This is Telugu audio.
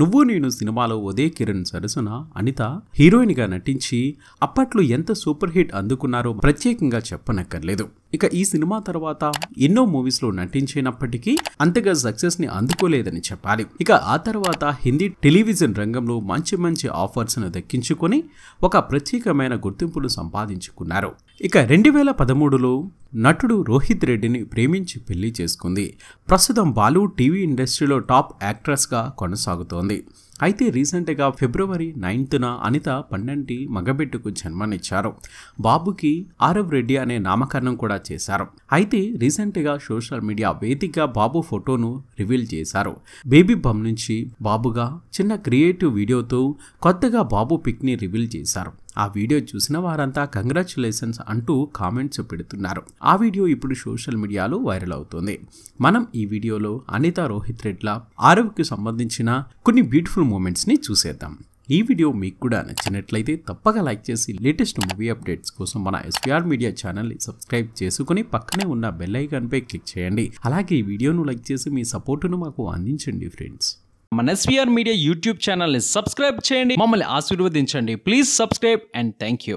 నువ్వు నేను సినిమాలో ఉదయ్ కిరణ్ సరసన అనిత హీరోయిన్గా నటించి అప్పట్లో ఎంత సూపర్ హిట్ అందుకున్నారో ప్రత్యేకంగా చెప్పనక్కర్లేదు ఇక ఈ సినిమా తర్వాత ఎన్నో మూవీస్లో నటించినప్పటికీ అంతగా సక్సెస్ని అందుకోలేదని చెప్పాలి ఇక ఆ తర్వాత హిందీ టెలివిజన్ రంగంలో మంచి మంచి ఆఫర్స్ను దక్కించుకొని ఒక ప్రత్యేకమైన గుర్తింపును సంపాదించుకున్నారు ఇక రెండు వేల పదమూడులో నటుడు రోహిత్ రెడ్డిని ప్రేమించి పెళ్లి చేసుకుంది ప్రస్తుతం బాలు టీవీ ఇండస్ట్రీలో టాప్ యాక్ట్రెస్గా కొనసాగుతోంది అయితే రీసెంట్గా ఫిబ్రవరి నైన్త్న అనిత పన్నెంటి మగబిడ్డకు జన్మనిచ్చారు బాబుకి ఆరవ్ రెడ్డి అనే నామకరణం కూడా చేశారు అయితే రీసెంట్గా సోషల్ మీడియా వేదికగా బాబు ఫోటోను రివీల్ చేశారు బేబీ బమ్ నుంచి బాబుగా చిన్న క్రియేటివ్ వీడియోతో కొత్తగా బాబు పిక్ని రివీల్ చేశారు ఆ వీడియో చూసిన వారంతా కంగ్రాచులేషన్స్ అంటూ కామెంట్స్ పెడుతున్నారు ఆ వీడియో ఇప్పుడు సోషల్ మీడియాలో వైరల్ అవుతుంది మనం ఈ వీడియోలో అనిత రోహిత్ రెడ్ల ఆరోగ్యకు సంబంధించిన కొన్ని బ్యూటిఫుల్ మూమెంట్స్ని చూసేద్దాం ఈ వీడియో మీకు కూడా నచ్చినట్లయితే తప్పక లైక్ చేసి లేటెస్ట్ మూవీ అప్డేట్స్ కోసం మన ఎస్పీఆర్ మీడియా ఛానల్ని సబ్స్క్రైబ్ చేసుకుని పక్కనే ఉన్న బెల్ ఐకాన్పై క్లిక్ చేయండి అలాగే ఈ వీడియోను లైక్ చేసి మీ సపోర్టును మాకు అందించండి ఫ్రెండ్స్ మన ఎస్పీఆర్ మీడియా యూట్యూబ్ ఛానల్ని సబ్స్క్రైబ్ చేయండి మమ్మల్ని ఆశీర్వదించండి please subscribe and thank you